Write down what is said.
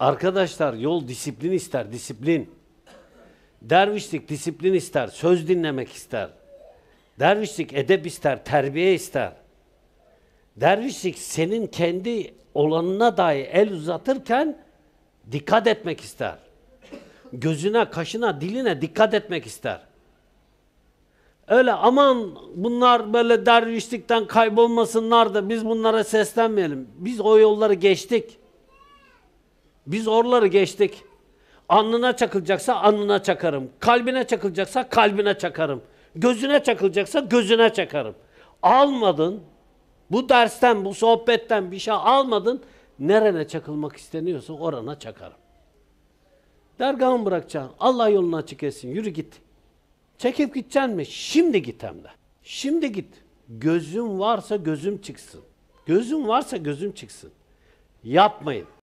Arkadaşlar yol disiplin ister, disiplin. Dervişlik disiplin ister, söz dinlemek ister. Dervişlik edep ister, terbiye ister. Dervişlik senin kendi olanına dahi el uzatırken dikkat etmek ister. Gözüne, kaşına, diline dikkat etmek ister. Öyle aman bunlar böyle dervişlikten kaybolmasınlar da biz bunlara seslenmeyelim. Biz o yolları geçtik. Biz orları geçtik. Alnına çakılacaksa alnına çakarım. Kalbine çakılacaksa kalbine çakarım. Gözüne çakılacaksa gözüne çakarım. Almadın. Bu dersten, bu sohbetten bir şey almadın. Nerene çakılmak isteniyorsa orana çakarım. Dergahını bırakacaksın. Allah yolunu açık etsin. Yürü git. Çekip gideceksin mi? Şimdi git hem de. Şimdi git. Gözüm varsa gözüm çıksın. Gözüm varsa gözüm çıksın. Yapmayın.